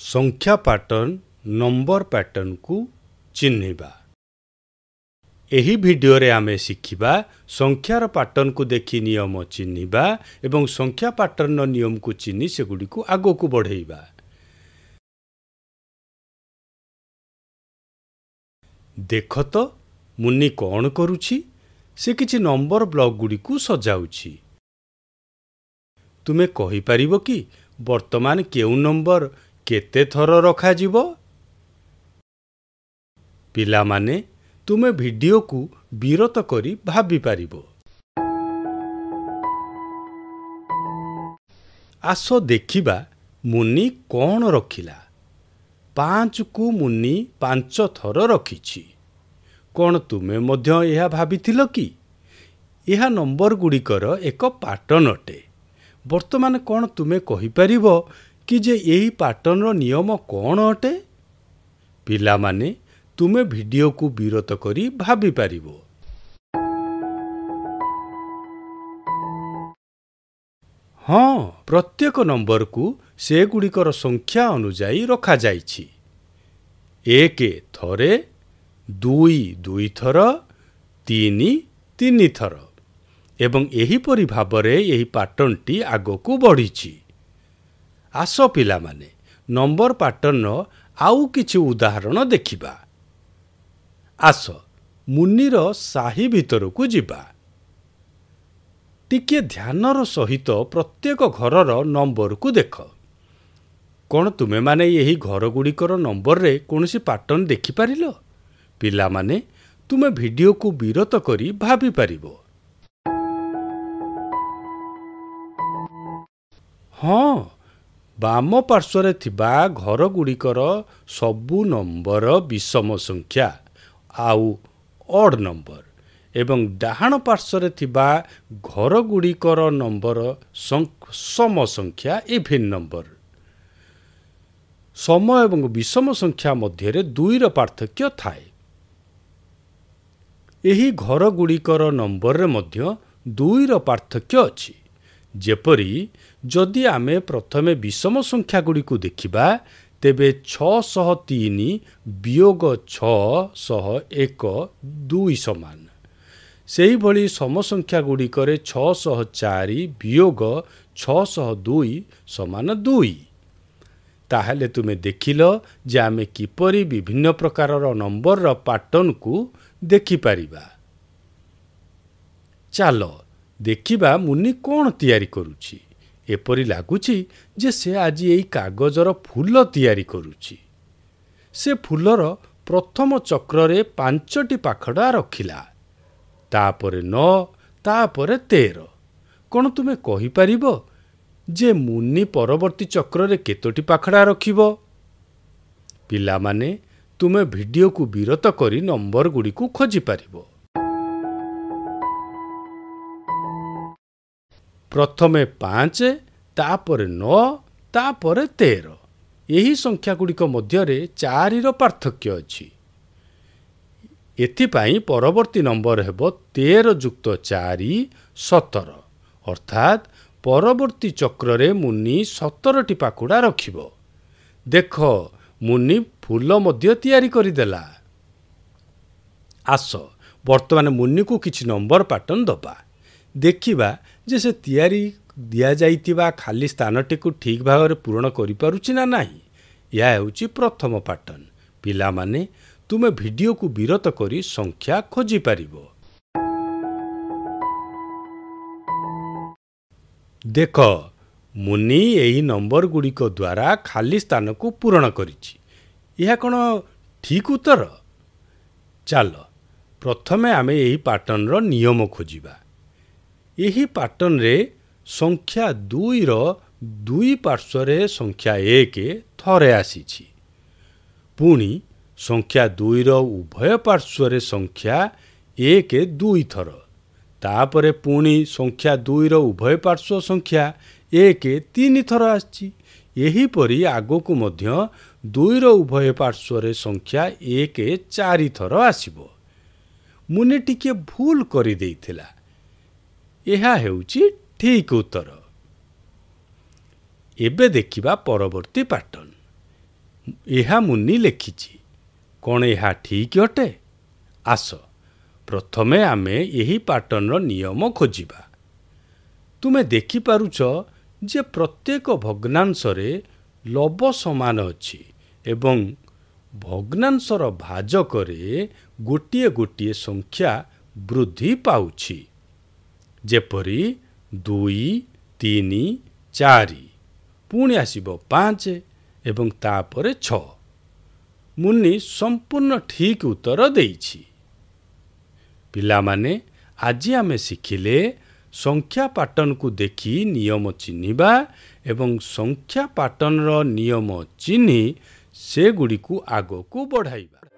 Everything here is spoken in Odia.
ସଂଖ୍ୟା ପାଟର୍ନ ନମ୍ବର ପାଟର୍ନକୁ ଚିହ୍ନିବା ଏହି ଭିଡ଼ିଓରେ ଆମେ ଶିଖିବା ସଂଖ୍ୟାର ପାଟର୍ନକୁ ଦେଖି ନିୟମ ଚିହ୍ନିବା ଏବଂ ସଂଖ୍ୟା ପାଟର୍ନର ନିୟମକୁ ଚିହ୍ନି ସେଗୁଡ଼ିକୁ ଆଗକୁ ବଢ଼େଇବା ଦେଖ ତ ମୁନି କ'ଣ କରୁଛି ସେ କିଛି ନମ୍ବର ବ୍ଲକ୍ ଗୁଡ଼ିକୁ ସଜାଉଛି ତୁମେ କହିପାରିବ କି ବର୍ତ୍ତମାନ କେଉଁ ନମ୍ବର କେତେ ଥର ରଖାଯିବ ପିଲାମାନେ ତୁମେ ଭିଡ଼ିଓକୁ ବିରତ କରି ଭାବିପାରିବ ଆସ ଦେଖିବା ମୁନି କ'ଣ ରଖିଲା ପାଞ୍ଚକୁ ମୁନି ପାଞ୍ଚ ଥର ରଖିଛି କ'ଣ ତୁମେ ମଧ୍ୟ ଏହା ଭାବିଥିଲ କି ଏହା ନମ୍ବର ଗୁଡ଼ିକର ଏକ ପାଟର୍ନ ଅଟେ ବର୍ତ୍ତମାନ କ'ଣ ତୁମେ କହିପାରିବ କି ଯେ ଏହି ପାଟର୍ଣ୍ଣର ନିୟମ କ'ଣ ଅଟେ ପିଲାମାନେ ତୁମେ ଭିଡ଼ିଓକୁ ବିରତ କରି ଭାବିପାରିବ ହଁ ପ୍ରତ୍ୟେକ ନମ୍ବରକୁ ସେଗୁଡ଼ିକର ସଂଖ୍ୟା ଅନୁଯାୟୀ ରଖାଯାଇଛି ଏକ ଥରେ ଦୁଇ ଦୁଇ ଥର ତିନି ତିନି ଥର ଏବଂ ଏହିପରି ଭାବରେ ଏହି ପାଟର୍ଣ୍ଣଟି ଆଗକୁ ବଢ଼ିଛି ଆସ ପିଲାମାନେ ନମ୍ବର ପାଟର୍ଣ୍ଣର ଆଉ କିଛି ଉଦାହରଣ ଦେଖିବା ଆସ ମୁନିର ସାହି ଭିତରକୁ ଯିବା ଟିକିଏ ଧ୍ୟାନର ସହିତ ପ୍ରତ୍ୟେକ ଘରର ନମ୍ବରକୁ ଦେଖ କ'ଣ ତୁମେମାନେ ଏହି ଘରଗୁଡ଼ିକର ନମ୍ବରରେ କୌଣସି ପାଟର୍ଣ୍ଣ ଦେଖିପାରିଲ ପିଲାମାନେ ତୁମେ ଭିଡ଼ିଓକୁ ବିରତ କରି ଭାବିପାରିବ ହଁ ବାମ ପାର୍ଶ୍ୱରେ ଥିବା ଘରଗୁଡ଼ିକର ସବୁ ନମ୍ବର ବିଷମ ସଂଖ୍ୟା ଆଉ ଅଡ଼ ନମ୍ବର ଏବଂ ଡାହାଣ ପାର୍ଶ୍ୱରେ ଥିବା ଘରଗୁଡ଼ିକର ନମ୍ବର ସମ ସଂଖ୍ୟା ଇଭିନ୍ ନମ୍ବର ସମ ଏବଂ ବିଷମ ସଂଖ୍ୟା ମଧ୍ୟରେ ଦୁଇର ପାର୍ଥକ୍ୟ ଥାଏ ଏହି ଘରଗୁଡ଼ିକର ନମ୍ବରରେ ମଧ୍ୟ ଦୁଇର ପାର୍ଥକ୍ୟ ଅଛି ଯେପରି ଯଦି ଆମେ ପ୍ରଥମେ ବିଷମ ସଂଖ୍ୟାଗୁଡ଼ିକୁ ଦେଖିବା ତେବେ ଛଅଶହ ତିନି ବିୟୋଗ ଛଅଶହ ଏକ ଦୁଇ ସମାନ ସେହିଭଳି ସମ ସଂଖ୍ୟାଗୁଡ଼ିକରେ ଛଅଶହ ଚାରି ବିୟୋଗ ଛଅଶହ ଦୁଇ ସମାନ ଦୁଇ ତାହେଲେ ତୁମେ ଦେଖିଲ ଯେ ଆମେ କିପରି ବିଭିନ୍ନ ପ୍ରକାରର ନମ୍ବରର ପାଟର୍ଣ୍ଣକୁ ଦେଖିପାରିବା ଚାଲ ଦେଖିବା ମୁନି କ'ଣ ତିଆରି କରୁଛି ଏପରି ଲାଗୁଛି ଯେ ସେ ଆଜି ଏଇ କାଗଜର ଫୁଲ ତିଆରି କରୁଛି ସେ ଫୁଲର ପ୍ରଥମ ଚକ୍ରରେ ପାଞ୍ଚଟି ପାଖଡ଼ା ରଖିଲା ତାପରେ ନଅ ତାପରେ ତେର କ'ଣ ତୁମେ କହିପାରିବ ଯେ ମୁନି ପରବର୍ତ୍ତୀ ଚକ୍ରରେ କେତୋଟି ପାଖଡ଼ା ରଖିବ ପିଲାମାନେ ତୁମେ ଭିଡ଼ିଓକୁ ବିରତ କରି ନମ୍ବରଗୁଡ଼ିକୁ ଖୋଜିପାରିବ ପ୍ରଥମେ ପାଞ୍ଚ ତାପରେ ନଅ ତାପରେ ତେର ଏହି ସଂଖ୍ୟାଗୁଡ଼ିକ ମଧ୍ୟରେ ଚାରିର ପାର୍ଥକ୍ୟ ଅଛି ଏଥିପାଇଁ ପରବର୍ତ୍ତୀ ନମ୍ବର ହେବ ତେର ଯୁକ୍ତ ଚାରି ସତର ଅର୍ଥାତ୍ ପରବର୍ତ୍ତୀ ଚକ୍ରରେ ମୁନି ସତରଟି ପାକୁଡ଼ା ରଖିବ ଦେଖ ମୁନି ଫୁଲ ମଧ୍ୟ ତିଆରି କରିଦେଲା ଆସ ବର୍ତ୍ତମାନ ମୁନିକୁ କିଛି ନମ୍ବର ପାଟର୍ଣ୍ଣ ଦେବା ଦେଖିବା ଯେ ସେ ତିଆରି ଦିଆଯାଇଥିବା ଖାଲି ସ୍ଥାନଟିକୁ ଠିକ୍ ଭାବରେ ପୂରଣ କରିପାରୁଛି ନା ନାହିଁ ଏହା ହେଉଛି ପ୍ରଥମ ପାଟର୍ଣ୍ଣ ପିଲାମାନେ ତୁମେ ଭିଡ଼ିଓକୁ ବିରତ କରି ସଂଖ୍ୟା ଖୋଜିପାରିବ ଦେଖ ମୁନି ଏହି ନମ୍ବରଗୁଡ଼ିକ ଦ୍ୱାରା ଖାଲି ସ୍ଥାନକୁ ପୂରଣ କରିଛି ଏହା କ'ଣ ଠିକ୍ ଉତ୍ତର ଚାଲ ପ୍ରଥମେ ଆମେ ଏହି ପାଟର୍ଣ୍ଣର ନିୟମ ଖୋଜିବା ଏହି ପାଟର୍ଣ୍ଣରେ ସଂଖ୍ୟା ଦୁଇର ଦୁଇ ପାର୍ଶ୍ୱରେ ସଂଖ୍ୟା ଏକ ଥରେ ଆସିଛି ପୁଣି ସଂଖ୍ୟା ଦୁଇର ଉଭୟ ପାର୍ଶ୍ୱରେ ସଂଖ୍ୟା ଏକ ଦୁଇ ଥର ତାପରେ ପୁଣି ସଂଖ୍ୟା ଦୁଇର ଉଭୟ ପାର୍ଶ୍ୱ ସଂଖ୍ୟା ଏକ ତିନି ଥର ଆସିଛି ଏହିପରି ଆଗକୁ ମଧ୍ୟ ଦୁଇର ଉଭୟ ପାର୍ଶ୍ୱରେ ସଂଖ୍ୟା ଏକ ଚାରି ଥର ଆସିବ ମୁନି ଟିକିଏ ଭୁଲ କରିଦେଇଥିଲା ଏହା ହେଉଛି ଠିକ୍ ଉତ୍ତର ଏବେ ଦେଖିବା ପରବର୍ତ୍ତୀ ପାଟର୍ଣ୍ଣ ଏହା ମୁନି ଲେଖିଛି କ'ଣ ଏହା ଠିକ୍ ଅଟେ ଆସ ପ୍ରଥମେ ଆମେ ଏହି ପାଟର୍ଣ୍ଣର ନିୟମ ଖୋଜିବା ତୁମେ ଦେଖିପାରୁଛ ଯେ ପ୍ରତ୍ୟେକ ଭଗ୍ନାଂଶରେ ଲବ ସମାନ ଅଛି ଏବଂ ଭଗ୍ନାଂଶର ଭାଜକରେ ଗୋଟିଏ ଗୋଟିଏ ସଂଖ୍ୟା ବୃଦ୍ଧି ପାଉଛି ଯେପରି ଦୁଇ ତିନି ଚାରି ପୁଣି ଆସିବ ପାଞ୍ଚ ଏବଂ ତାପରେ ଛଅ ମୁନି ସମ୍ପୂର୍ଣ୍ଣ ଠିକ୍ ଉତ୍ତର ଦେଇଛି ପିଲାମାନେ ଆଜି ଆମେ ଶିଖିଲେ ସଂଖ୍ୟା ପାଟର୍ନକୁ ଦେଖି ନିୟମ ଚିହ୍ନିବା ଏବଂ ସଂଖ୍ୟା ପାଟର୍ନର ନିୟମ ଚିହ୍ନି ସେଗୁଡ଼ିକୁ ଆଗକୁ ବଢ଼ାଇବା